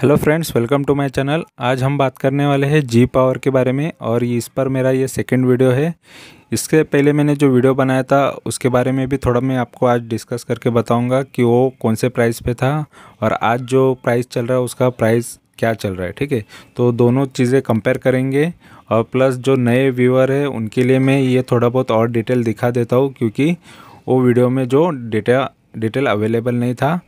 hello friends welcome to my channel आज हम बात करने वाले हैं जी पावर के बारे में और इस पर मेरा ये सेकंड वीडियो है इसके पहले मैंने जो वीडियो बनाया था उसके बारे में भी थोड़ा मैं आपको आज डिस्कस करके बताऊंगा कि वो कौन से प्राइस पे था और आज जो प्राइस चल रहा है उसका प्राइस क्या चल रहा है ठीक है तो दोनों चीज़ें कंपेयर करेंगे और प्लस जो नए व्यूअर है उनके लिए मैं ये थोड़ा बहुत और डिटेल दिखा देता हूँ क्योंकि वो वीडियो में जो डेटा डिटेल अवेलेबल नहीं था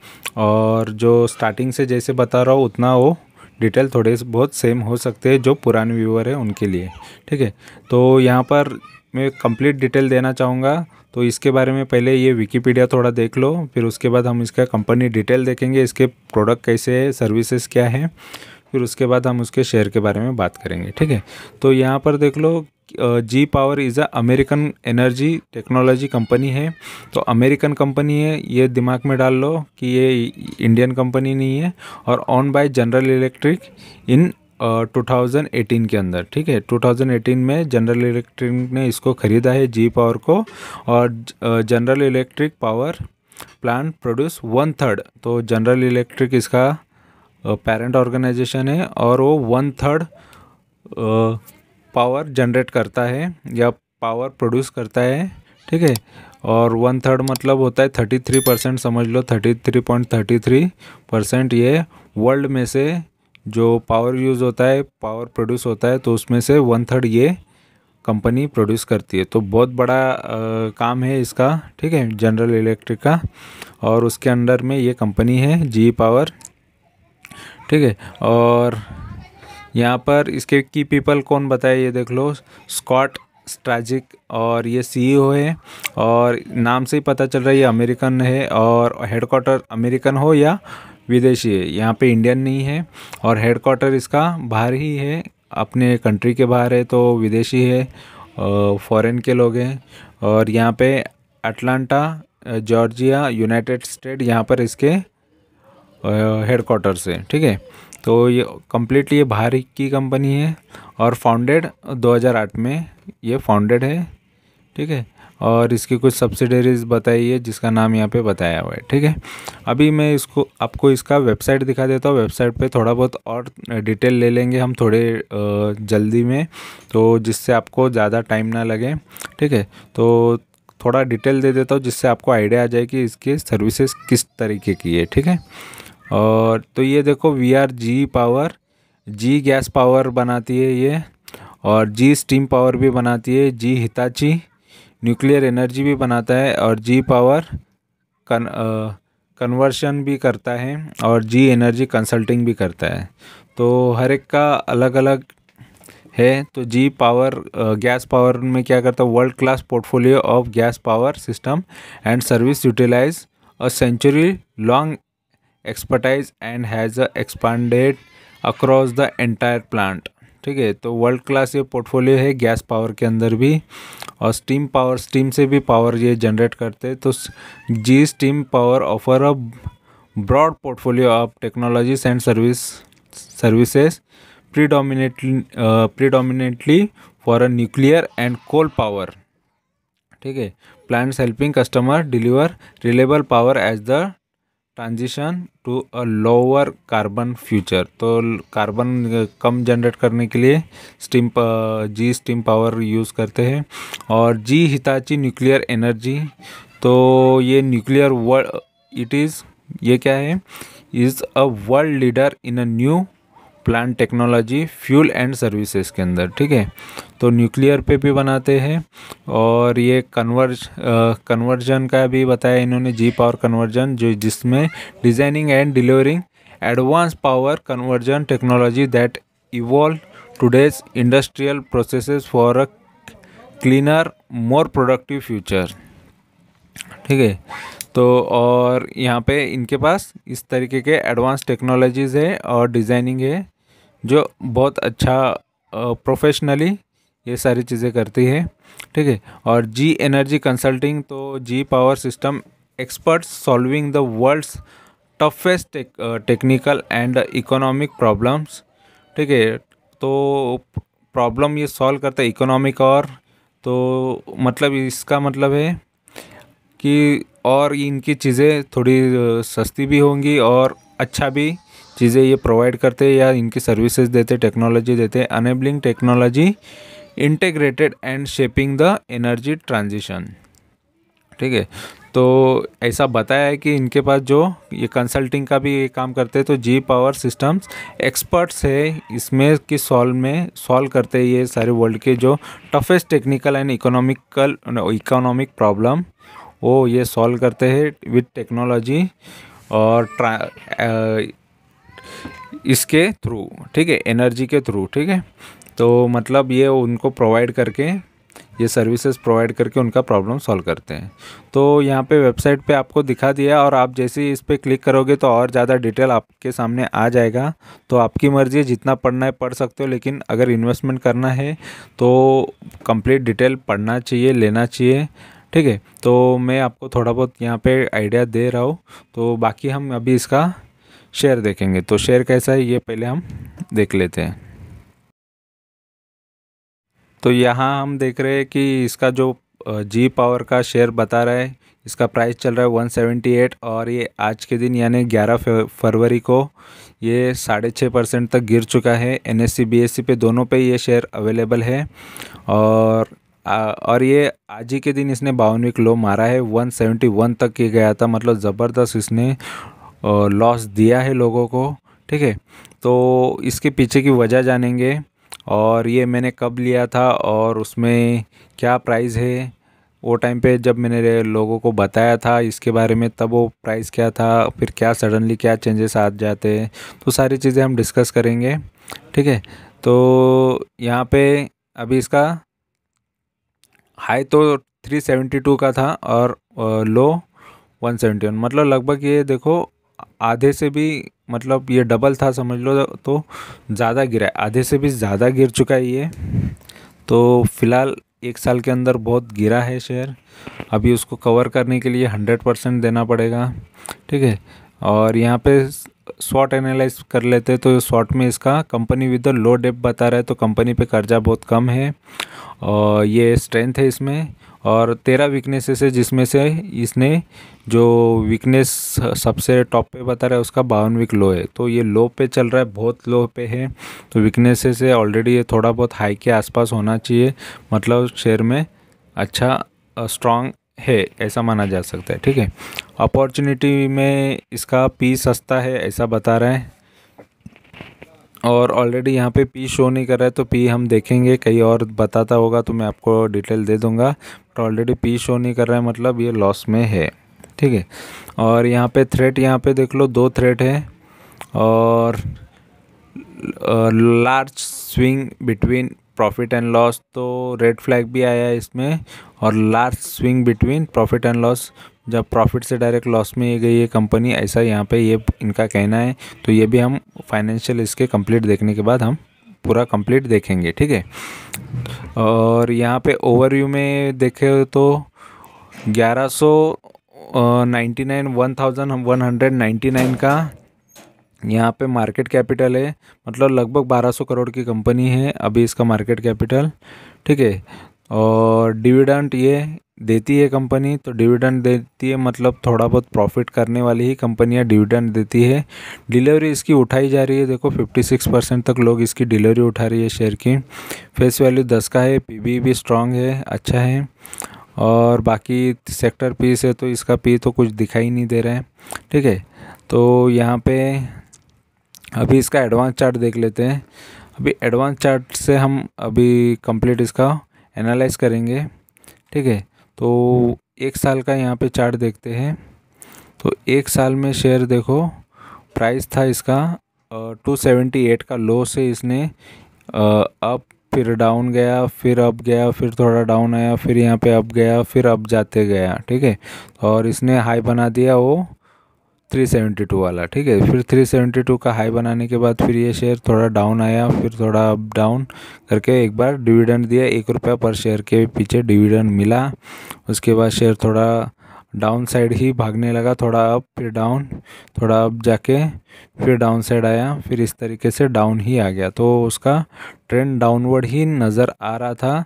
और जो स्टार्टिंग से जैसे बता रहा हूँ उतना वो डिटेल थोड़े बहुत सेम हो सकते हैं जो पुराने व्यूअर हैं उनके लिए ठीक है तो यहाँ पर मैं कंप्लीट डिटेल देना चाहूँगा तो इसके बारे में पहले ये विकीपीडिया थोड़ा देख लो फिर उसके बाद हम इसका कंपनी डिटेल देखेंगे इसके प्रोडक्ट कैसे है सर्विसेज क्या है फिर उसके बाद हम उसके शेयर के बारे में बात करेंगे ठीक है तो यहाँ पर देख लो G power is a American energy technology company है तो अमेरिकन कंपनी है ये दिमाग में डाल लो कि ये इंडियन कंपनी नहीं है और owned by General Electric in two 2018 के अंदर ठीक है 2018 में जनरल इलेक्ट्रिक ने इसको ख़रीदा है जी पावर को और General Electric power plant produce one third तो जनरल इलेक्ट्रिक इसका पेरेंट ऑर्गेनाइजेशन है और वो वन थर्ड पावर जनरेट करता है या पावर प्रोड्यूस करता है ठीक है और वन थर्ड मतलब होता है थर्टी थ्री परसेंट समझ लो thirty three point thirty three percent ये वर्ल्ड में से जो पावर यूज़ होता है पावर प्रोड्यूस होता है तो उसमें से वन थर्ड ये कंपनी प्रोड्यूस करती है तो बहुत बड़ा आ, काम है इसका ठीक है जनरल इलेक्ट्रिक का और उसके अंडर में ये कंपनी है जी पावर ठीक है और यहाँ पर इसके की पीपल कौन बताए ये देख लो स्कॉट स्ट्रैजिक और ये सीईओ e है और नाम से ही पता चल रहा है ये अमेरिकन है और हेडक्वार्टर अमेरिकन हो या विदेशी है यहाँ पे इंडियन नहीं है और हेडक्वार्टर इसका बाहर ही है अपने कंट्री के बाहर है तो विदेशी है फॉरेन के लोग हैं और यहाँ पे अटलांटा जॉर्जिया यूनाइटेड स्टेट यहाँ पर इसके हेडक्वार्टर्स है ठीक है तो ये कम्प्लीटली ये बाहर की कंपनी है और फाउंडेड 2008 में ये फाउंडेड है ठीक है और इसकी कुछ सब्सिडरीज बताई है जिसका नाम यहाँ पे बताया हुआ है ठीक है अभी मैं इसको आपको इसका वेबसाइट दिखा देता हूँ वेबसाइट पे थोड़ा बहुत और डिटेल ले लेंगे हम थोड़े जल्दी में तो जिससे आपको ज़्यादा टाइम ना लगे ठीक है तो थोड़ा डिटेल दे देता हूँ जिससे आपको आइडिया आ जाए कि इसके सर्विसेज किस तरीके की है ठीक है और तो ये देखो we are G power G gas power बनाती है ये और जी स्टीम पावर भी बनाती है जी हिताची न्यूक्लियर एनर्जी भी बनाता है और जी पावर कन कन्वर्शन भी करता है और जी एनर्जी कंसल्टिंग भी करता है तो हर एक का अलग अलग है तो जी पावर गैस पावर में क्या करता है world class portfolio of gas power system and service utilise a century long expertise and has a expanded across the entire plant ठीक है तो वर्ल्ड क्लास ये पोर्टफोलियो है गैस पावर के अंदर भी और स्टीम पावर स्टीम से भी पावर ये जनरेट करते हैं तो G steam power offer a broad portfolio of technologies and service services predominantly predominantly for a nuclear and coal power ठीक है plants helping customer deliver reliable power as the transition to तो a lower carbon future तो carbon कम generate करने के लिए steam G steam power use करते हैं और जी हिताची न्यूक्लियर एनर्जी तो ये न्यूक्लियर वर्ल्ड इट इज़ ये क्या है is a world leader in a new plant technology fuel and services के अंदर ठीक है तो न्यूक्लियर पे भी बनाते हैं और ये कन्वर्ज कन्वर्जन का भी बताया इन्होंने जी पावर कन्वर्जन जो जिसमें designing and delivering advance power conversion technology that evolve today's industrial process for a cleaner more productive future ठीक है तो और यहाँ पे इनके पास इस तरीके के एडवांस टेक्नोलॉजीज़ है और डिज़ाइनिंग है जो बहुत अच्छा प्रोफेशनली ये सारी चीज़ें करती है ठीक है और जी एनर्जी कंसल्टिंग तो G power system experts solving the world's toughest technical and economic problems ठीक है तो प्रॉब्लम ये सॉल्व करता है इकोनॉमिक और तो मतलब इसका मतलब है कि और इनकी चीज़ें थोड़ी सस्ती भी होंगी और अच्छा भी चीज़ें ये प्रोवाइड करते या इनकी सर्विसेज देते टेक्नोलॉजी देते enabling technology integrated and shaping the energy transition ठीक है तो ऐसा बताया है कि इनके पास जो ये कंसल्टिंग का भी ये काम करते हैं तो जी पावर सिस्टम्स एक्सपर्ट्स है इसमें कि सॉल्व में सॉल्व करते हैं ये सारे वर्ल्ड के जो toughest technical and economical economic problem वो ये सॉल्व करते हैं विथ टेक्नोलॉजी और इसके थ्रू ठीक है एनर्जी के थ्रू ठीक है तो मतलब ये उनको प्रोवाइड करके ये सर्विसेज प्रोवाइड करके उनका प्रॉब्लम सॉल्व करते हैं तो यहाँ पे वेबसाइट पे आपको दिखा दिया और आप जैसे ही इस पर क्लिक करोगे तो और ज़्यादा डिटेल आपके सामने आ जाएगा तो आपकी मर्ज़ी है जितना पढ़ना है पढ़ सकते हो लेकिन अगर इन्वेस्टमेंट करना है तो कंप्लीट डिटेल पढ़ना चाहिए लेना चाहिए ठीक है तो मैं आपको थोड़ा बहुत यहाँ पर आइडिया दे रहा हूँ तो बाकी हम अभी इसका शेयर देखेंगे तो शेयर कैसा है ये पहले हम देख लेते हैं तो यहाँ हम देख रहे हैं कि इसका जो जी पावर का शेयर बता रहा है इसका प्राइस चल रहा है 178 और ये आज के दिन यानी 11 फरवरी को ये साढ़े छः परसेंट तक गिर चुका है एन एस सी पे दोनों पे ये शेयर अवेलेबल है और आ, और ये आज ही के दिन इसने बावनवी क्लो मारा है 171 तक ये गया था मतलब ज़बरदस्त इसने लॉस दिया है लोगों को ठीक है तो इसके पीछे की वजह जानेंगे और ये मैंने कब लिया था और उसमें क्या प्राइस है वो टाइम पे जब मैंने लोगों को बताया था इसके बारे में तब वो प्राइस क्या था फिर क्या सडनली क्या चेंजेस आ जाते हैं तो सारी चीज़ें हम डिस्कस करेंगे ठीक है तो यहाँ पे अभी इसका हाई तो 372 का था और लो 171 मतलब लगभग ये देखो आधे से भी मतलब ये डबल था समझ लो तो ज़्यादा गिरा है आधे से भी ज़्यादा गिर चुका है ये तो फ़िलहाल एक साल के अंदर बहुत गिरा है शेयर अभी उसको कवर करने के लिए हंड्रेड परसेंट देना पड़ेगा ठीक है और यहाँ पे शॉर्ट एनालाइज कर लेते हैं तो शॉर्ट में इसका कंपनी विद लो डेप बता रहा है तो कंपनी पे कर्जा बहुत कम है और ये स्ट्रेंथ है इसमें और तेरह वीकनेसेस है जिसमें से इसने जो वीकनेस सबसे टॉप पे बता रहा है उसका बावन वीक लो है तो ये लो पे चल रहा है बहुत लो पे है तो वीकनेसेस है ऑलरेडी ये थोड़ा बहुत हाई के आसपास होना चाहिए मतलब शेयर में अच्छा स्ट्रांग है ऐसा माना जा सकता है ठीक है अपॉर्चुनिटी में इसका पी सस्ता है ऐसा बता रहे हैं और ऑलरेडी यहाँ पे पी शो नहीं कर रहा है तो पी हम देखेंगे कहीं और बताता होगा तो मैं आपको डिटेल दे दूँगा बट ऑलरेडी पी शो नहीं कर रहा है मतलब ये लॉस में है ठीक है और यहाँ पे थ्रेट यहाँ पे देख लो दो थ्रेट है और large swing between profit and loss तो रेड फ्लैग भी आया है इसमें और large swing between profit and loss जब प्रॉफिट से डायरेक्ट लॉस में ये गई ये कंपनी ऐसा यहाँ पे ये इनका कहना है तो ये भी हम फाइनेंशियल इसके कंप्लीट देखने के बाद हम पूरा कंप्लीट देखेंगे ठीक है और यहाँ पे ओवरव्यू में देखे तो ग्यारह सौ ninety nine one thousand one hundred ninety nine का यहाँ पे मार्केट कैपिटल है मतलब लगभग 1200 करोड़ की कंपनी है अभी इसका मार्केट कैपिटल ठीक है और डिविडेंट ये देती है कंपनी तो डिविडेंड देती है मतलब थोड़ा बहुत प्रॉफिट करने वाली ही कंपनियां डिविडेंड देती है डिलीवरी इसकी उठाई जा रही है देखो 56 परसेंट तक लोग इसकी डिलीवरी उठा रही है शेयर की फेस वैल्यू दस का है पीबी भी स्ट्रांग है अच्छा है और बाकी सेक्टर पी से तो इसका पी तो कुछ दिखाई नहीं दे रहा है ठीक है तो यहाँ पे अभी इसका एडवांस चार्ट देख लेते हैं अभी एडवांस चार्ट से हम अभी कंप्लीट इसका एनालाइज करेंगे ठीक है तो एक साल का यहाँ पे चार्ट देखते हैं तो एक साल में शेयर देखो प्राइस था इसका टू सेवेंटी एट का लो से इसने अप फिर डाउन गया फिर अप गया फिर थोड़ा डाउन आया फिर यहाँ पे अप गया फिर अप जाते गया ठीक है और इसने हाई बना दिया वो 372 वाला ठीक है फिर 372 का हाई बनाने के बाद फिर ये शेयर थोड़ा डाउन आया फिर थोड़ा अप डाउन करके एक बार डिविडेंड दिया एक रुपया पर शेयर के पीछे डिविडेंड मिला उसके बाद शेयर थोड़ा डाउन साइड ही भागने लगा थोड़ा अप फिर डाउन थोड़ा अप जाके फिर डाउन साइड आया फिर इस तरीके से डाउन ही आ गया तो उसका ट्रेंड डाउनवर्ड ही नज़र आ रहा था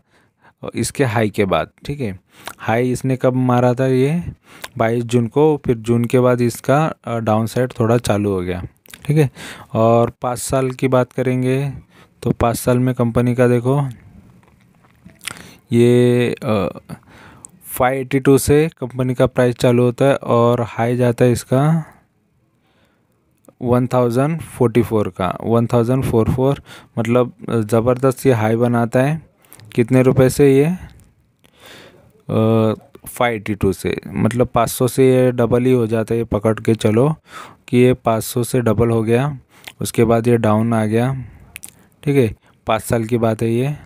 इसके हाई के बाद ठीक है हाई इसने कब मारा था ये 22 जून को फिर जून के बाद इसका डाउन साइड थोड़ा चालू हो गया ठीक है और पाँच साल की बात करेंगे तो पाँच साल में कंपनी का देखो ये फाइव एटी टू से कंपनी का प्राइस चालू होता है और हाई जाता है इसका वन थाउजेंड फोर्टी फोर का वन थाउजेंड फोर फोर मतलब ज़बरदस्त ये हाई बनाता है कितने रुपए से ये फाइव एटी टू से मतलब पाँच सौ से ये डबल ही हो जाता है ये पकड़ के चलो कि ये पाँच सौ से डबल हो गया उसके बाद ये डाउन आ गया ठीक है पाँच साल की बात है ये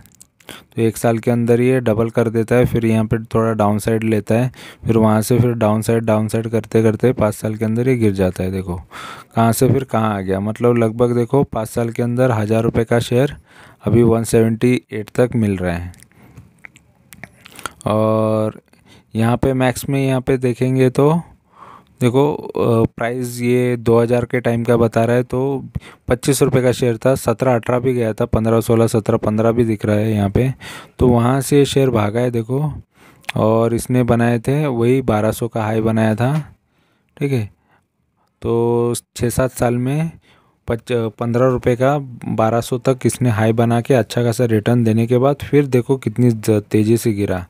तो एक साल के अंदर ये डबल कर देता है फिर यहाँ पर थोड़ा डाउन साइड लेता है फिर वहाँ से फिर डाउन साइड डाउन साइड करते करते पाँच साल के अंदर ये गिर जाता है देखो कहाँ से फिर कहाँ आ गया मतलब लगभग देखो पाँच साल के अंदर हज़ार रुपये का शेयर अभी 178 तक मिल रहे हैं और यहाँ पे मैक्स में यहाँ पे देखेंगे तो देखो प्राइस ये 2000 के टाइम का बता रहा है तो पच्चीस रुपये का शेयर था सत्रह अठारह भी गया था पंद्रह सोलह सत्रह पंद्रह भी दिख रहा है यहाँ पे तो वहाँ से शेयर भागा है देखो और इसने बनाए थे वही 1200 का हाई बनाया था ठीक है तो छः सात साल में पच पंद्रह रुपये का बारह सौ तक इसने हाई बना के अच्छा खासा रिटर्न देने के बाद फिर देखो कितनी तेज़ी से गिरा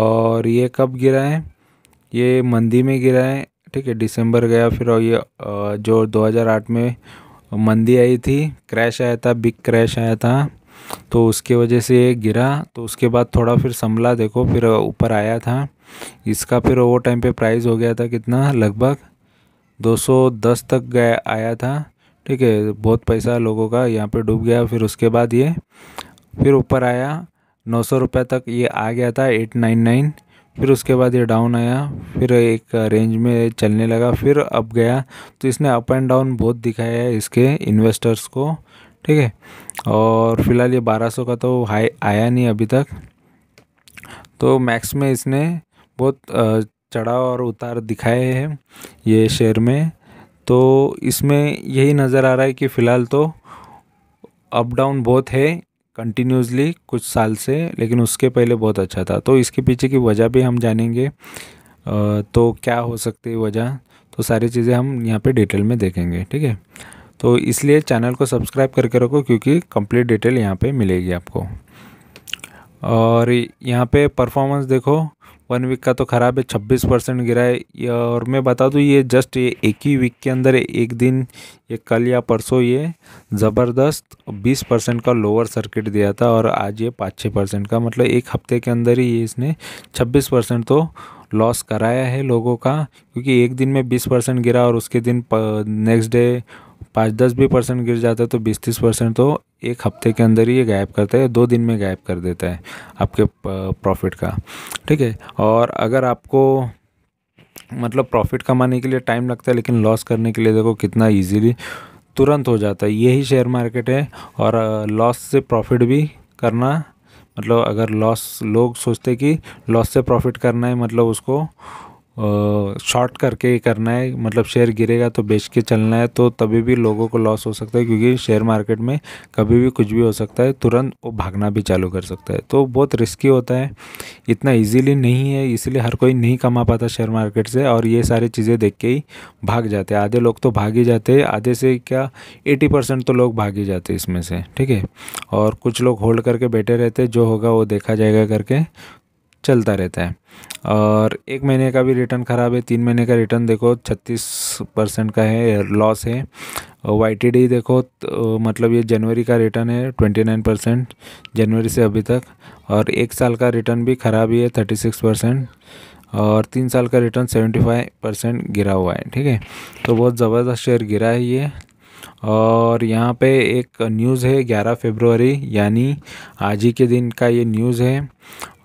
और ये कब गिरा है ये मंदी में गिरा है ठीक है दिसंबर गया फिर और ये जो 2008 में मंदी आई थी क्रैश आया था बिग क्रैश आया था तो उसके वजह से ये गिरा तो उसके बाद थोड़ा फिर संभला देखो फिर ऊपर आया था इसका फिर वो टाइम पे प्राइस हो गया था कितना लगभग 210 तक गया आया था ठीक है बहुत पैसा लोगों का यहाँ पे डूब गया फिर उसके बाद ये फिर ऊपर आया नौ सौ रुपये तक ये आ गया था एट नाइन नाइन फिर उसके बाद ये डाउन आया फिर एक रेंज में चलने लगा फिर अप गया तो इसने अप एंड डाउन बहुत दिखाया है इसके इन्वेस्टर्स को ठीक है और फिलहाल ये 1200 का तो हाई आया नहीं अभी तक तो मैक्स में इसने बहुत चढ़ाव और उतार दिखाए हैं ये शेयर में तो इसमें यही नज़र आ रहा है कि फ़िलहाल तो अप डाउन बहुत है कंटिन्यूसली कुछ साल से लेकिन उसके पहले बहुत अच्छा था तो इसके पीछे की वजह भी हम जानेंगे तो क्या हो सकती है वजह तो सारी चीज़ें हम यहाँ पे डिटेल में देखेंगे ठीक है तो इसलिए चैनल को सब्सक्राइब करके रखो क्योंकि कंप्लीट डिटेल यहाँ पे मिलेगी आपको और यहाँ पे परफॉर्मेंस देखो वन वीक का तो ख़राब है छब्बीस परसेंट गिरा है और मैं बता दूँ तो ये जस्ट ये एक ही वीक के अंदर एक दिन ये कल या परसों ये ज़बरदस्त बीस परसेंट का लोअर सर्किट दिया था और आज ये पाँच छः परसेंट का मतलब एक हफ्ते के अंदर ही ये इसने छब्बीस परसेंट तो लॉस कराया है लोगों का क्योंकि एक दिन में बीस परसेंट गिरा और उसके दिन नेक्स्ट डे पाँच दस भी परसेंट गिर जाता है तो बीस तीस परसेंट तो एक हफ्ते के अंदर ही ये गायब करता है दो दिन में गायब कर देता है आपके प्रॉफिट का ठीक है और अगर आपको मतलब प्रॉफिट कमाने के लिए टाइम लगता है लेकिन लॉस करने के लिए देखो कितना ईजीली तुरंत हो जाता है यही शेयर मार्केट है और लॉस से प्रॉफिट भी करना मतलब अगर लॉस लोग सोचते कि लॉस से प्रॉफिट करना है मतलब उसको शॉर्ट करके ही करना है मतलब शेयर गिरेगा तो बेच के चलना है तो तभी भी लोगों को लॉस हो सकता है क्योंकि शेयर मार्केट में कभी भी कुछ भी हो सकता है तुरंत वो भागना भी चालू कर सकता है तो बहुत रिस्की होता है इतना इजीली नहीं है इसलिए हर कोई नहीं कमा पाता शेयर मार्केट से और ये सारी चीज़ें देख के ही भाग जाते हैं आधे लोग तो भाग ही जाते आधे से क्या एटी परसेंट तो लोग भाग ही जाते इसमें से ठीक है और कुछ लोग होल्ड करके बैठे रहते जो होगा वो देखा जाएगा करके चलता रहता है और एक महीने का भी रिटर्न ख़राब है तीन महीने का रिटर्न देखो छत्तीस परसेंट का है लॉस है वाई टी डी देखो तो मतलब ये जनवरी का रिटर्न है ट्वेंटी नाइन परसेंट जनवरी से अभी तक और एक साल का रिटर्न भी ख़राब ही है थर्टी सिक्स परसेंट और तीन साल का रिटर्न सेवेंटी फाइव परसेंट गिरा हुआ है ठीक है तो बहुत ज़बरदस्त शेयर गिरा है ये और यहाँ पे एक न्यूज़ है 11 फरवरी यानी आज ही के दिन का ये न्यूज़ है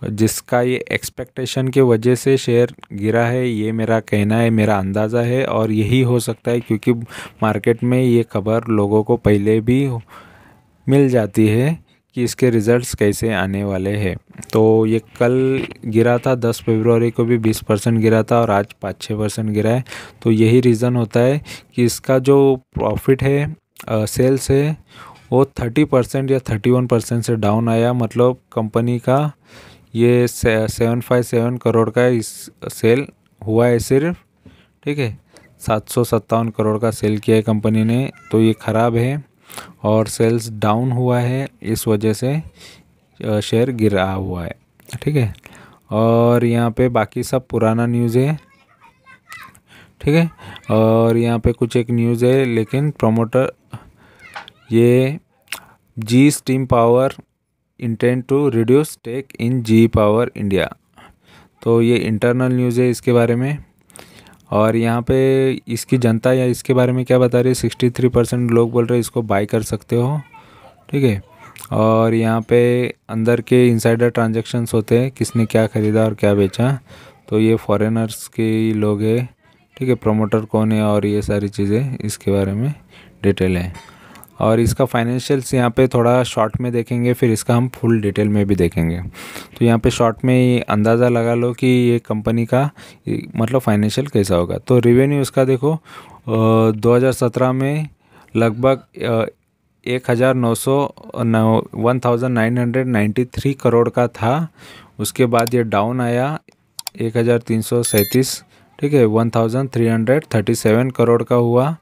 जिसका ये एक्सपेक्टेशन के वजह से शेयर गिरा है ये मेरा कहना है मेरा अंदाज़ा है और यही हो सकता है क्योंकि मार्केट में ये खबर लोगों को पहले भी मिल जाती है कि इसके रिज़ल्ट्स कैसे आने वाले हैं तो ये कल गिरा था 10 फरवरी को भी 20 परसेंट गिरा था और आज पाँच छः परसेंट गिरा है तो यही रीज़न होता है कि इसका जो प्रॉफिट है सेल्स है वो 30 परसेंट या 31 परसेंट से डाउन आया मतलब कंपनी का ये सेवन फाइव सेवन करोड़ का इस सेल हुआ है सिर्फ ठीक है सात सौ सत्तावन करोड़ का सेल किया है कंपनी ने तो ये ख़राब है और सेल्स डाउन हुआ है इस वजह से शेयर गिरा हुआ है ठीक है और यहाँ पे बाकी सब पुराना न्यूज़ है ठीक है और यहाँ पे कुछ एक न्यूज़ है लेकिन प्रमोटर ये G steam power intent to reduce take in G power India तो ये इंटरनल न्यूज़ है इसके बारे में और यहाँ पे इसकी जनता या इसके बारे में क्या बता रही है सिक्सटी थ्री परसेंट लोग बोल रहे हैं इसको बाई कर सकते हो ठीक है और यहाँ पे अंदर के इनसाइडर ट्रांजेक्शन्स होते हैं किसने क्या ख़रीदा और क्या बेचा तो ये फॉरेनर्स के लोग है ठीक है प्रमोटर कौन है और ये सारी चीज़ें इसके बारे में डिटेल है और इसका फाइनेंशियल्स यहाँ पे थोड़ा शॉर्ट में देखेंगे फिर इसका हम फुल डिटेल में भी देखेंगे तो यहाँ पे शॉर्ट में अंदाज़ा लगा लो कि ये कंपनी का मतलब फाइनेंशियल कैसा होगा तो रिवेन्यू इसका देखो दो हज़ार सत्रह में लगभग एक हज़ार नौ सौ नौ one thousand nine hundred ninety three crore का था उसके बाद ये डाउन आया एक हज़ार तीन सौ सैंतीस ठीक है one thousand three hundred thirty seven crore का हुआ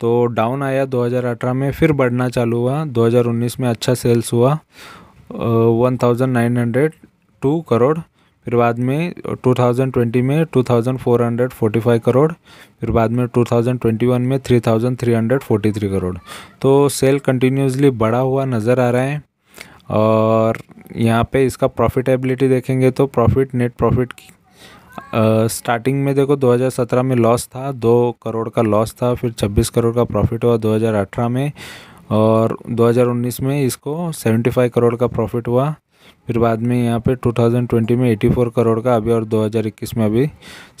तो डाउन आया 2018 में फिर बढ़ना चालू हुआ 2019 में अच्छा सेल्स हुआ one thousand nine hundred two crore फिर बाद में 2020 में 2445 करोड़ फिर बाद में 2021 में 3343 करोड़ तो सेल कंटिन्यूसली बढ़ा हुआ नज़र आ रहा है और यहाँ पे इसका प्रॉफिटेबिलिटी देखेंगे तो प्रॉफिट नेट प्रॉफिट स्टार्टिंग में देखो 2017 में लॉस था दो करोड़ का लॉस था फिर 26 करोड़ का प्रॉफिट हुआ 2018 में और 2019 में इसको 75 करोड़ का प्रॉफिट हुआ फिर बाद में यहाँ पे 2020 में 84 करोड़ का अभी और 2021 में अभी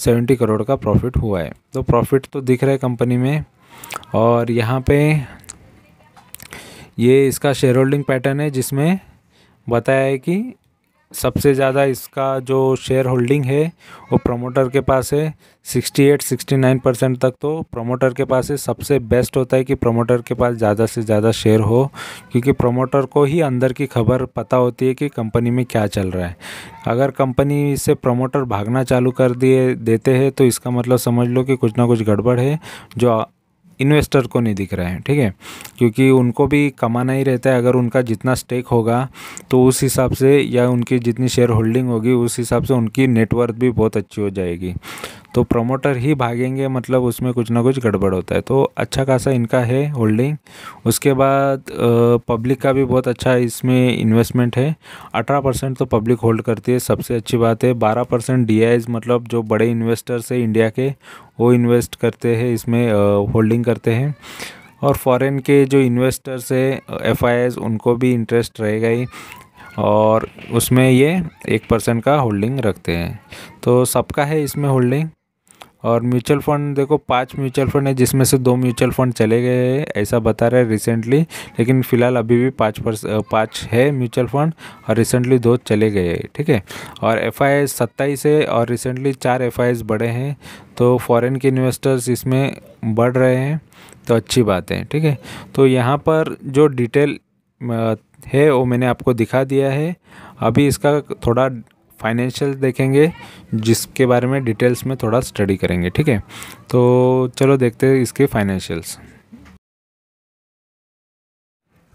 70 करोड़ का प्रॉफिट हुआ है तो प्रॉफिट तो दिख रहा है कंपनी में और यहाँ पे ये इसका शेयर होल्डिंग पैटर्न है जिसमें बताया है कि सबसे ज़्यादा इसका जो शेयर होल्डिंग है वो प्रमोटर के पास है 68 69 परसेंट तक तो प्रमोटर के पास है सबसे बेस्ट होता है कि प्रमोटर के पास ज़्यादा से ज़्यादा शेयर हो क्योंकि प्रमोटर को ही अंदर की खबर पता होती है कि कंपनी में क्या चल रहा है अगर कंपनी से प्रमोटर भागना चालू कर दिए देते हैं तो इसका मतलब समझ लो कि कुछ ना कुछ गड़बड़ है जो इन्वेस्टर को नहीं दिख रहा है ठीक है क्योंकि उनको भी कमाना ही रहता है अगर उनका जितना स्टेक होगा तो उस हिसाब से या उनकी जितनी शेयर होल्डिंग होगी उस हिसाब से उनकी नेटवर्थ भी बहुत अच्छी हो जाएगी तो प्रमोटर ही भागेंगे मतलब उसमें कुछ ना कुछ गड़बड़ होता है तो अच्छा खासा इनका है होल्डिंग उसके बाद पब्लिक का भी बहुत अच्छा इसमें इन्वेस्टमेंट है अठारह परसेंट तो पब्लिक होल्ड करती है सबसे अच्छी बात है बारह परसेंट डी मतलब जो बड़े इन्वेस्टर्स है इंडिया के वो इन्वेस्ट करते हैं इसमें होल्डिंग करते हैं और फॉरेन के जो इन्वेस्टर्स है एफ उनको भी इंटरेस्ट रहेगा ही और उसमें ये एक परसेंट का होल्डिंग रखते हैं तो सबका है इसमें होल्डिंग और म्यूचुअल फंड देखो पांच म्यूचुअल फंड है जिसमें से दो म्यूचुअल फंड चले गए हैं ऐसा बता रहे रिसेंटली लेकिन फ़िलहाल अभी भी पाँच परस पाँच है म्यूचुअल फंड और रिसेंटली दो चले गए ठीक है और एफ आई एस सत्ताईस है और रिसेंटली चार एफ आई एस बढ़े हैं तो फॉरेन के इन्वेस्टर्स इसमें बढ़ रहे हैं तो अच्छी बात है ठीक है तो यहाँ पर जो डिटेल है वो मैंने आपको दिखा दिया है अभी इसका थोड़ा फाइनेंशियल देखेंगे जिसके बारे में डिटेल्स में थोड़ा स्टडी करेंगे ठीक है तो चलो देखते हैं इसके फाइनेंशियल्स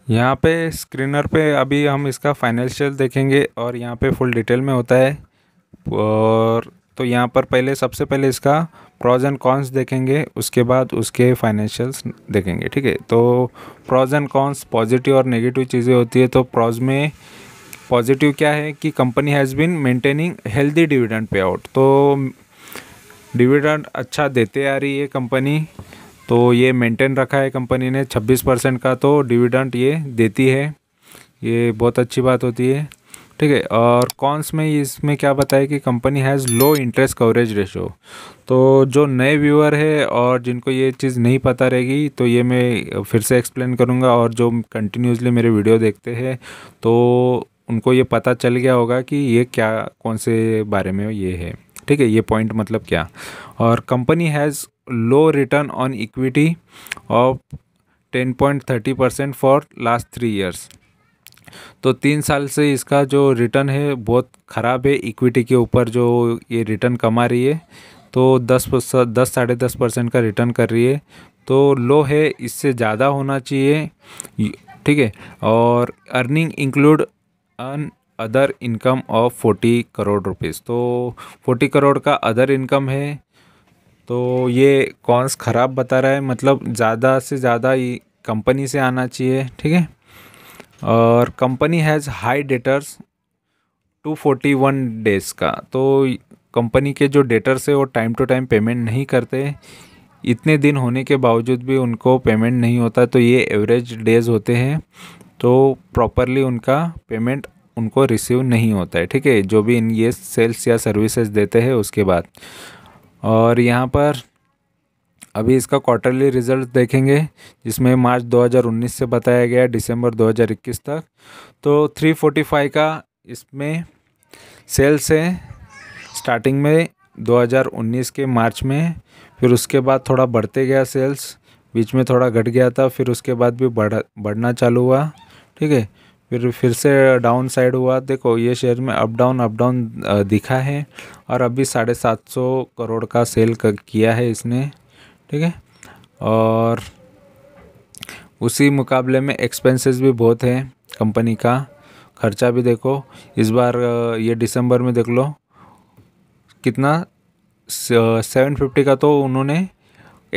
यहाँ पे स्क्रीनर पे अभी हम इसका फाइनेंशियल देखेंगे और यहाँ पे फुल डिटेल में होता है और तो यहाँ पर पहले सबसे पहले इसका प्रॉज एंड कॉन्स देखेंगे उसके बाद उसके फाइनेंशियल्स देखेंगे ठीक है तो प्रॉज एंड कॉन्स पॉजिटिव और नेगेटिव चीज़ें होती है तो प्रॉज में पॉजिटिव क्या है कि company has been maintaining healthy dividend pay out तो डिविडेंड अच्छा देते आ रही है कंपनी तो ये मेंटेन रखा है कंपनी ने 26 परसेंट का तो डिविडेंड ये देती है ये बहुत अच्छी बात होती है ठीक है और कॉन्स में इसमें क्या बताया कि company has low interest coverage ratio तो जो नए व्यूअर है और जिनको ये चीज़ नहीं पता रहेगी तो ये मैं फिर से एक्सप्लेन करूँगा और जो कंटिन्यूसली मेरे वीडियो देखते हैं तो उनको ये पता चल गया होगा कि ये क्या कौन से बारे में ये है ठीक है ये पॉइंट मतलब क्या और company has low return on equity of ten point thirty percent for last three years तो तीन साल से इसका जो रिटर्न है बहुत ख़राब है इक्विटी के ऊपर जो ये रिटर्न कमा रही है तो दस दस साढ़े दस परसेंट का रिटर्न कर रही है तो लो है इससे ज़्यादा होना चाहिए ठीक है और earning include an other income of forty crore rupees तो फोर्टी करोड़ का अदर इनकम है तो ये कॉन्स ख़राब बता रहा है मतलब ज़्यादा से ज़्यादा कंपनी से आना चाहिए ठीक है और company has high debtors to forty one days का तो कंपनी के जो डेटर्स है वो टाइम टू टाइम पेमेंट नहीं करते इतने दिन होने के बावजूद भी उनको पेमेंट नहीं होता तो ये एवरेज डेज़ होते हैं तो प्रॉपरली उनका पेमेंट उनको रिसीव नहीं होता है ठीक है जो भी इन ये सेल्स या सर्विसेज देते हैं उसके बाद और यहाँ पर अभी इसका क्वार्टरली रिजल्ट देखेंगे जिसमें मार्च 2019 से बताया गया दिसंबर 2021 तक तो 345 का इसमें सेल्स है स्टार्टिंग में 2019 के मार्च में फिर उसके बाद थोड़ा बढ़ते गया सेल्स बीच में थोड़ा घट गया था फिर उसके बाद भी बढ़ बढ़ना चालू हुआ ठीक है फिर फिर से डाउन साइड हुआ देखो ये शेयर में अप डाउन अप डाउन दिखा है और अभी साढ़े सात सौ करोड़ का सेल किया है इसने ठीक है और उसी मुकाबले में एक्सपेंसेस भी बहुत है कंपनी का खर्चा भी देखो इस बार ये दिसंबर में देख लो कितना सेवन फिफ्टी का तो उन्होंने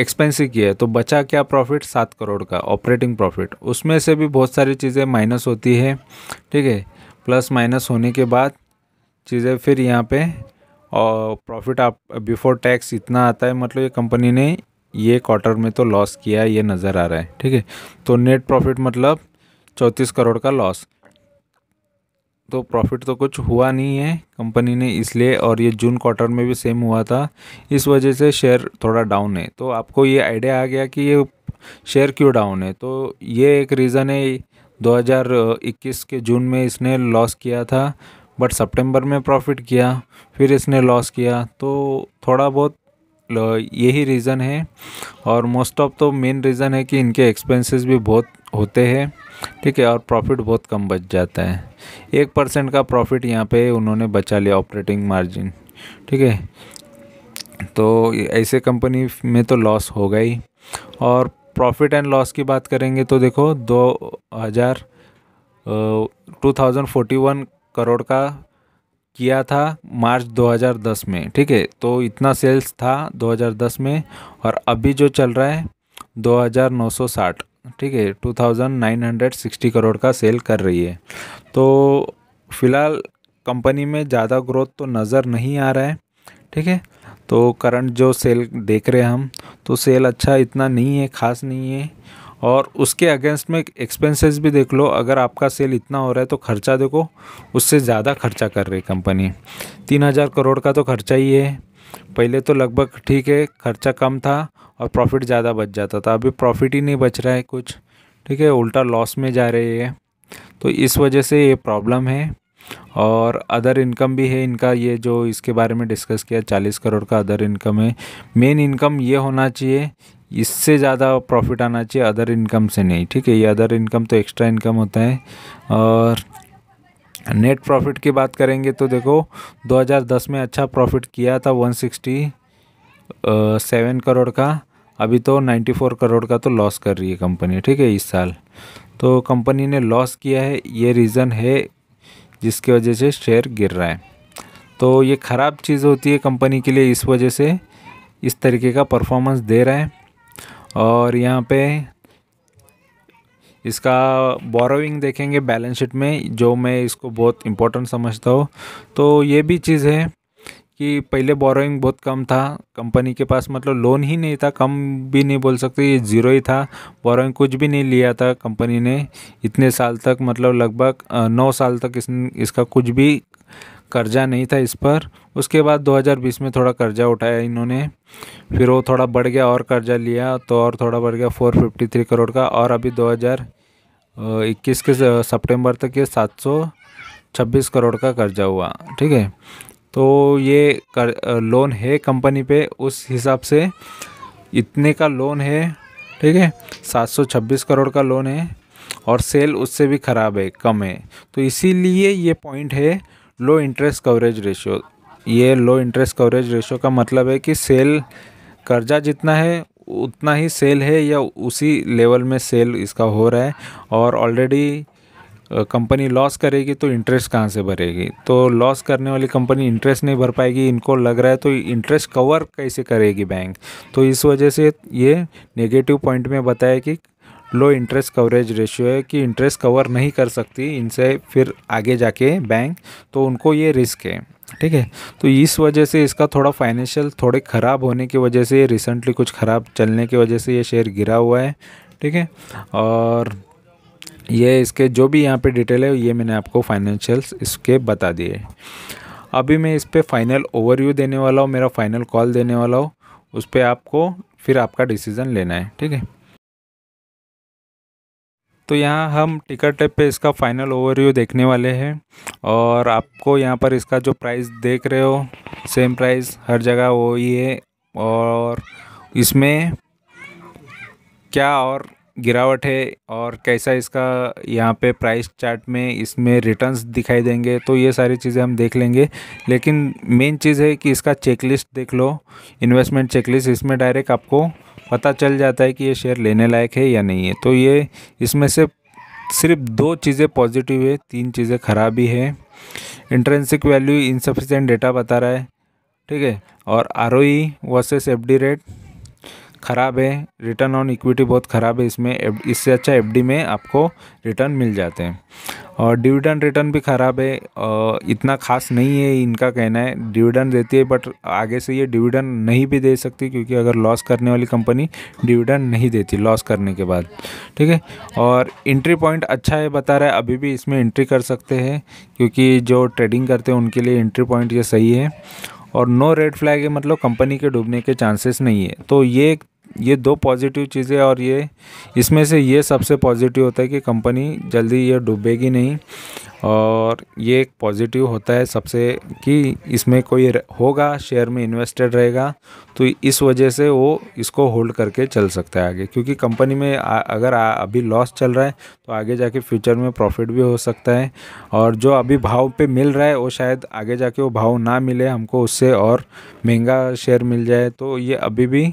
एक्सपेंसिव किया है तो बचा क्या प्रॉफिट सात करोड़ का ऑपरेटिंग प्रॉफिट उसमें से भी बहुत सारी चीज़ें माइनस होती है ठीक है प्लस माइनस होने के बाद चीज़ें फिर यहाँ पे और प्रॉफिट आप बिफोर टैक्स इतना आता है मतलब ये कंपनी ने ये क्वार्टर में तो लॉस किया ये नज़र आ रहा है ठीक है तो नेट प्रॉफिट मतलब चौंतीस करोड़ का लॉस तो प्रॉफिट तो कुछ हुआ नहीं है कंपनी ने इसलिए और ये जून क्वार्टर में भी सेम हुआ था इस वजह से शेयर थोड़ा डाउन है तो आपको ये आइडिया आ गया कि ये शेयर क्यों डाउन है तो ये एक रीज़न है 2021 के जून में इसने लॉस किया था बट सितंबर में प्रॉफिट किया फिर इसने लॉस किया तो थोड़ा बहुत यही रीज़न है और मोस्ट ऑफ तो मेन रीज़न है कि इनके एक्सपेंसेस भी बहुत होते हैं ठीक है और प्रॉफिट बहुत कम बच जाता है एक परसेंट का प्रॉफिट यहाँ पे उन्होंने बचा लिया ऑपरेटिंग मार्जिन ठीक है तो ऐसे कंपनी में तो लॉस होगा ही और प्रॉफिट एंड लॉस की बात करेंगे तो देखो दो हज़ार two thousand forty one crore का किया था मार्च 2010 में ठीक है तो इतना सेल्स था 2010 में और अभी जो चल रहा है 2960 ठीक है 2960 करोड़ का सेल कर रही है तो फिलहाल कंपनी में ज़्यादा ग्रोथ तो नज़र नहीं आ रहा है ठीक है तो करंट जो सेल देख रहे हैं हम तो सेल अच्छा इतना नहीं है ख़ास नहीं है और उसके अगेंस्ट में एक्सपेंसेस भी देख लो अगर आपका सेल इतना हो रहा है तो खर्चा देखो उससे ज़्यादा खर्चा कर रही कंपनी तीन हज़ार करोड़ का तो खर्चा ही है पहले तो लगभग ठीक है खर्चा कम था और प्रॉफिट ज़्यादा बच जाता था अभी प्रॉफिट ही नहीं बच रहा है कुछ ठीक है उल्टा लॉस में जा रही है तो इस वजह से ये प्रॉब्लम है और अदर इनकम भी है इनका ये जो इसके बारे में डिस्कस किया चालीस करोड़ का अदर इनकम है मेन इनकम ये होना चाहिए इससे ज़्यादा प्रॉफिट आना चाहिए अदर इनकम से नहीं ठीक है ये अदर इनकम तो एक्स्ट्रा इनकम होता है और नेट प्रॉफिट की बात करेंगे तो देखो 2010 में अच्छा प्रॉफिट किया था 167 करोड़ का अभी तो 94 करोड़ का तो लॉस कर रही है कंपनी ठीक है इस साल तो कंपनी ने लॉस किया है ये रीज़न है जिसकी वजह से शेयर गिर रहा है तो ये ख़राब चीज़ होती है कंपनी के लिए इस वजह से इस तरीके का परफॉर्मेंस दे रहा है और यहाँ पे इसका बोरोइंग देखेंगे बैलेंस शीट में जो मैं इसको बहुत इम्पोर्टेंट समझता हूँ तो ये भी चीज़ है कि पहले बोरोइंग बहुत कम था कंपनी के पास मतलब लोन ही नहीं था कम भी नहीं बोल सकते ये ज़ीरो ही था बोरोइंग कुछ भी नहीं लिया था कंपनी ने इतने साल तक मतलब लगभग नौ साल तक इस, इसका कुछ भी कर्जा नहीं था इस पर उसके बाद 2020 में थोड़ा कर्जा उठाया इन्होंने फिर वो थोड़ा बढ़ गया और कर्जा लिया तो और थोड़ा बढ़ गया 453 करोड़ का और अभी इक्कीस के सितंबर तक ये सात सौ छब्बीस करोड़ का कर्जा हुआ ठीक है तो ये कर लोन है कंपनी पे उस हिसाब से इतने का लोन है ठीक है सात सौ छब्बीस करोड़ का लोन है और सेल उससे भी ख़राब है कम है तो इसीलिए ये पॉइंट है लो इंटरेस्ट कवरेज रेशियो ये लो इंटरेस्ट कवरेज रेशियो का मतलब है कि सेल कर्जा जितना है उतना ही सेल है या उसी लेवल में सेल इसका हो रहा है और ऑलरेडी कंपनी लॉस करेगी तो इंटरेस्ट कहाँ से भरेगी तो लॉस करने वाली कंपनी इंटरेस्ट नहीं भर पाएगी इनको लग रहा है तो इंटरेस्ट कवर कैसे करेगी बैंक तो इस वजह से ये नेगेटिव पॉइंट में बताया कि लो इंटरेस्ट कवरेज रेशियो है कि इंटरेस्ट कवर नहीं कर सकती इनसे फिर आगे जाके बैंक तो उनको ये रिस्क है ठीक है तो इस वजह से इसका थोड़ा फाइनेंशियल थोड़े ख़राब होने की वजह से रिसेंटली कुछ ख़राब चलने की वजह से ये शेयर गिरा हुआ है ठीक है और ये इसके जो भी यहाँ पे डिटेल है ये मैंने आपको फाइनेंशियल्स इसके बता दिए अभी मैं इस पर फाइनल ओवरव्यू देने वाला हूँ मेरा फाइनल कॉल देने वाला हूँ उस पर आपको फिर आपका डिसीज़न लेना है ठीक है तो यहाँ हम टिकर टेप पे इसका फाइनल ओवरव्यू देखने वाले हैं और आपको यहाँ पर इसका जो प्राइस देख रहे हो सेम प्राइस हर जगह वो ही है और इसमें क्या और गिरावट है और कैसा इसका यहाँ पे प्राइस चार्ट में इसमें रिटर्न्स दिखाई देंगे तो ये सारी चीज़ें हम देख लेंगे लेकिन मेन चीज़ है कि इसका चेकलिस्ट देख लो इन्वेस्टमेंट चेकलिस्ट इसमें डायरेक्ट आपको पता चल जाता है कि ये शेयर लेने लायक है या नहीं है तो ये इसमें से सिर्फ दो चीज़ें पॉजिटिव है तीन चीज़ें ख़राब ही है इंट्रेंसिक वैल्यू इनसफिशेंट डेटा बता रहा है ठीक है और R O versus F D rate ख़राब है रिटर्न ऑन इक्विटी बहुत ख़राब है इसमें इससे अच्छा एफ में आपको रिटर्न मिल जाते हैं और डिविडेंड रिटर्न भी ख़राब है इतना ख़ास नहीं है इनका कहना है डिविडेंड देती है बट आगे से ये डिविडेंड नहीं भी दे सकती क्योंकि अगर लॉस करने वाली कंपनी डिविडेंड नहीं देती लॉस करने के बाद ठीक है और इंट्री पॉइंट अच्छा है बता रहा है अभी भी इसमें एंट्री कर सकते हैं क्योंकि जो ट्रेडिंग करते हैं उनके लिए एंट्री पॉइंट ये सही है और नो रेड फ्लैग है मतलब कंपनी के डूबने के चांसेस नहीं है तो ये ये दो पॉजिटिव चीज़ें और ये इसमें से ये सबसे पॉजिटिव होता है कि कंपनी जल्दी ये डूबेगी नहीं और ये एक पॉजिटिव होता है सबसे कि इसमें कोई होगा शेयर में इन्वेस्टेड रहेगा तो इस वजह से वो इसको होल्ड करके चल सकता है आगे क्योंकि कंपनी में आ, अगर आ, अभी लॉस चल रहा है तो आगे जाके फ्यूचर में प्रॉफिट भी हो सकता है और जो अभी भाव पे मिल रहा है वो शायद आगे जाके वो भाव ना मिले हमको उससे और महंगा शेयर मिल जाए तो ये अभी भी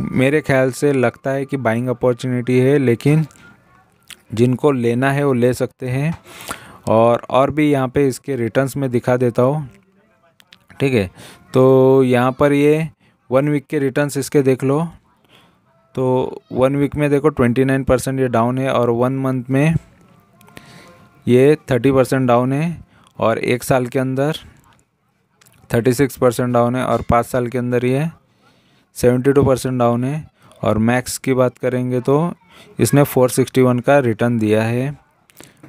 मेरे ख्याल से लगता है कि बाइंग अपॉर्चुनिटी है लेकिन जिनको लेना है वो ले सकते हैं और और भी यहाँ पे इसके रिटर्न्स में दिखा देता हूँ ठीक है तो यहाँ पर ये वन वीक के रिटर्न्स इसके देख लो तो वन वीक में देखो ट्वेंटी नाइन परसेंट ये डाउन है और वन मंथ में ये थर्टी परसेंट डाउन है और एक साल के अंदर थर्टी सिक्स परसेंट डाउन है और पाँच साल के अंदर ये सेवेंटी टू परसेंट डाउन है और मैक्स की बात करेंगे तो इसने फोर सिक्सटी वन का रिटर्न दिया है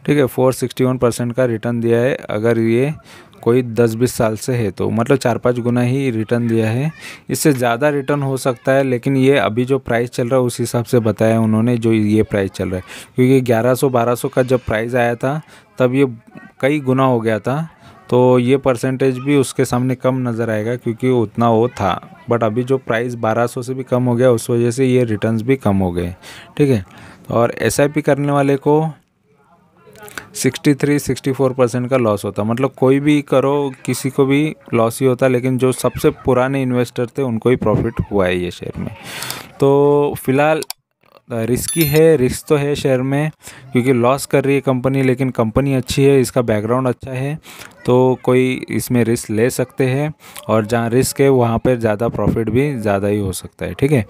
ठीक है फोर सिक्सटी वन परसेंट का रिटर्न दिया है अगर ये कोई दस बीस साल से है तो मतलब चार पाँच गुना ही रिटर्न दिया है इससे ज़्यादा रिटर्न हो सकता है लेकिन ये अभी जो प्राइस चल रहा है उस हिसाब से बताया उन्होंने जो ये प्राइस चल रहा है क्योंकि बारह सौ का जब प्राइस आया था तब ये कई गुना हो गया था तो ये परसेंटेज भी उसके सामने कम नज़र आएगा क्योंकि उतना वो था बट अभी जो प्राइस 1200 से भी कम हो गया उस वजह से ये रिटर्न्स भी कम हो गए ठीक है और एस करने वाले को 63 64 परसेंट का लॉस होता मतलब कोई भी करो किसी को भी लॉस ही होता लेकिन जो सबसे पुराने इन्वेस्टर थे उनको ही प्रॉफिट हुआ है ये शेयर में तो फिलहाल रिस्की है रिस्क तो है शेयर में क्योंकि लॉस कर रही है कंपनी लेकिन कंपनी अच्छी है इसका बैकग्राउंड अच्छा है तो कोई इसमें रिस्क ले सकते हैं और जहाँ रिस्क है वहाँ पर ज़्यादा प्रॉफिट भी ज़्यादा ही हो सकता है ठीक है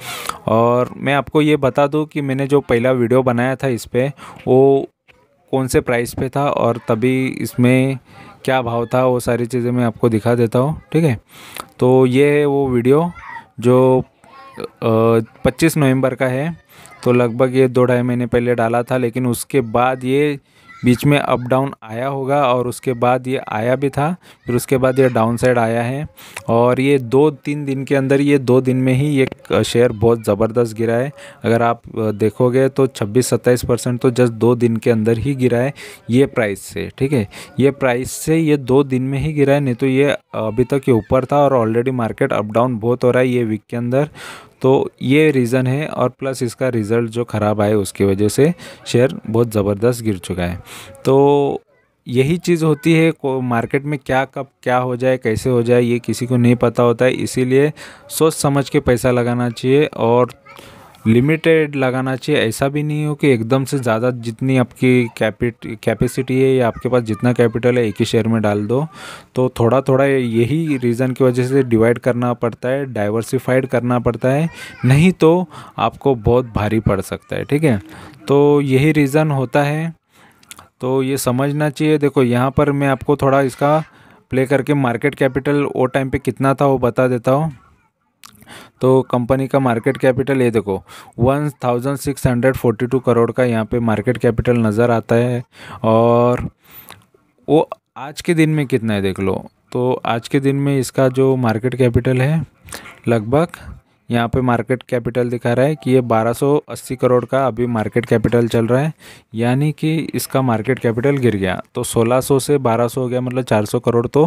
और मैं आपको ये बता दूँ कि मैंने जो पहला वीडियो बनाया था इस पर वो कौन से प्राइस पे था और तभी इसमें क्या भाव था वो सारी चीज़ें मैं आपको दिखा देता हूँ ठीक है तो ये है वो वीडियो जो पच्चीस नवंबर का है तो लगभग ये दो ढाई महीने पहले डाला था लेकिन उसके बाद ये बीच में अप डाउन आया होगा और उसके बाद ये आया भी था फिर उसके बाद ये डाउन साइड आया है और ये दो तीन दिन के अंदर ये दो दिन में ही ये शेयर बहुत ज़बरदस्त गिरा है अगर आप देखोगे तो 26-27 परसेंट तो जस्ट दो दिन के अंदर ही गिरा है ये प्राइस से ठीक है ये प्राइस से ये दो दिन में ही गिरा है नहीं तो ये अभी तक ये ऊपर था और ऑलरेडी मार्केट अप डाउन बहुत हो रहा है ये वीक के अंदर तो ये रीज़न है और प्लस इसका रिज़ल्ट जो ख़राब आए उसकी वजह से शेयर बहुत ज़बरदस्त गिर चुका है तो यही चीज़ होती है को मार्केट में क्या कब क्या हो जाए कैसे हो जाए ये किसी को नहीं पता होता है इसीलिए सोच समझ के पैसा लगाना चाहिए और लिमिटेड लगाना चाहिए ऐसा भी नहीं हो कि एकदम से ज़्यादा जितनी आपकी कैपिट कैपेसिटी है या आपके पास जितना कैपिटल है एक ही शेयर में डाल दो तो थोड़ा थोड़ा यही रीज़न की वजह से डिवाइड करना पड़ता है डाइवर्सिफाइड करना पड़ता है नहीं तो आपको बहुत भारी पड़ सकता है ठीक है तो यही रीज़न होता है तो ये समझना चाहिए देखो यहाँ पर मैं आपको थोड़ा इसका प्ले करके मार्केट कैपिटल वो टाइम पर कितना था वो बता देता हूँ तो कंपनी का मार्केट कैपिटल ये देखो one thousand six hundred forty two crore का यहाँ पे मार्केट कैपिटल नज़र आता है और वो आज के दिन में कितना है देख लो तो आज के दिन में इसका जो मार्केट कैपिटल है लगभग यहाँ पे मार्केट कैपिटल दिखा रहा है कि ये 1280 करोड़ का अभी मार्केट कैपिटल चल रहा है यानी कि इसका मार्केट कैपिटल गिर गया तो 1600 से 1200 हो गया मतलब 400 करोड़ तो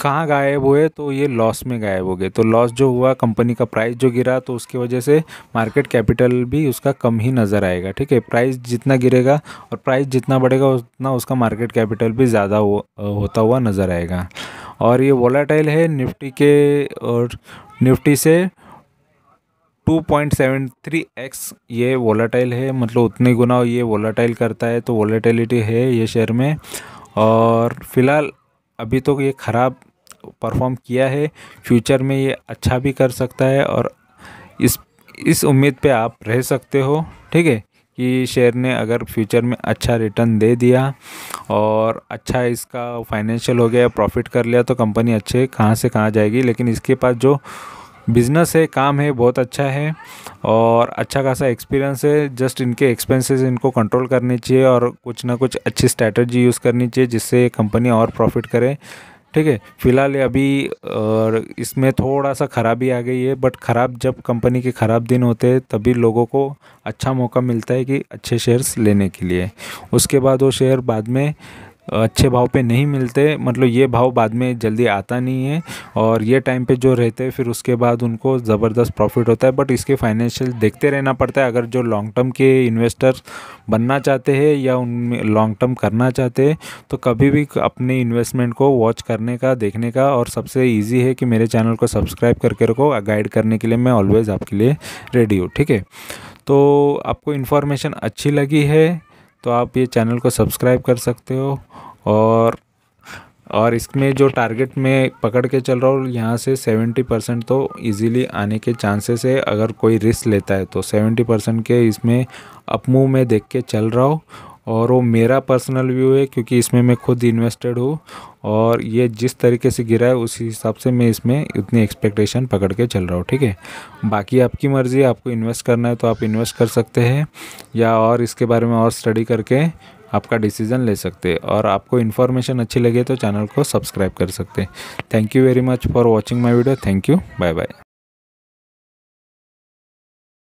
कहाँ गायब हुए तो ये लॉस में गायब हो गए तो लॉस जो हुआ कंपनी का प्राइस जो गिरा तो उसकी वजह से मार्केट कैपिटल भी उसका कम ही नज़र आएगा ठीक है प्राइस जितना गिरेगा और प्राइस जितना बढ़ेगा उतना उसका मार्केट कैपिटल भी ज़्यादा हो, होता हुआ नज़र आएगा और ये वोलाटाइल है निफ्टी के और निफ्टी से 2.73x ये वोलाटाइल है मतलब उतने गुना ये वोलाटाइल करता है तो वोलाटाइलिटी है ये शेयर में और फिलहाल अभी तो ये ख़राब परफॉर्म किया है फ्यूचर में ये अच्छा भी कर सकता है और इस इस उम्मीद पे आप रह सकते हो ठीक है कि शेयर ने अगर फ्यूचर में अच्छा रिटर्न दे दिया और अच्छा इसका फाइनेंशियल हो गया प्रॉफिट कर लिया तो कंपनी अच्छे कहाँ से कहाँ जाएगी लेकिन इसके पास जो बिज़नेस है काम है बहुत अच्छा है और अच्छा खासा एक्सपीरियंस है जस्ट इनके एक्सपेंसेस इनको कंट्रोल करने चाहिए और कुछ ना कुछ अच्छी स्ट्रैटेजी यूज़ करनी चाहिए जिससे कंपनी और प्रॉफिट करे ठीक है फ़िलहाल अभी और इसमें थोड़ा सा ख़राबी आ गई है बट ख़राब जब कंपनी के ख़राब दिन होते हैं तभी लोगों को अच्छा मौका मिलता है कि अच्छे शेयर्स लेने के लिए उसके बाद वो शेयर बाद में अच्छे भाव पे नहीं मिलते मतलब ये भाव बाद में जल्दी आता नहीं है और ये टाइम पे जो रहते हैं फिर उसके बाद उनको ज़बरदस्त प्रॉफिट होता है बट इसके फाइनेंशियल देखते रहना पड़ता है अगर जो लॉन्ग टर्म के इन्वेस्टर बनना चाहते हैं या उन लॉन्ग टर्म करना चाहते हैं तो कभी भी अपने इन्वेस्टमेंट को वॉच करने का देखने का और सबसे ईजी है कि मेरे चैनल को सब्सक्राइब करके रखो गाइड करने के लिए मैं ऑलवेज़ आपके लिए रेडी हूँ ठीक है तो आपको इन्फॉर्मेशन अच्छी लगी है तो आप ये चैनल को सब्सक्राइब कर सकते हो और और इसमें जो टारगेट में पकड़ के चल रहा हूँ यहाँ से 70 परसेंट तो इजीली आने के चांसेस है अगर कोई रिस्क लेता है तो 70 परसेंट के इसमें अपमूव में देख के चल रहा हूँ और वो मेरा पर्सनल व्यू है क्योंकि इसमें मैं खुद इन्वेस्टेड हूँ और ये जिस तरीके से गिरा है उसी हिसाब से मैं इसमें इतनी एक्सपेक्टेशन पकड़ के चल रहा हूँ ठीक है बाकी आपकी मर्ज़ी आपको इन्वेस्ट करना है तो आप इन्वेस्ट कर सकते हैं या और इसके बारे में और स्टडी करके आपका डिसीज़न ले सकते हैं और आपको इन्फॉर्मेशन अच्छी लगे तो चैनल को सब्सक्राइब कर सकते हैं thank you very much for watching my video thank you bye bye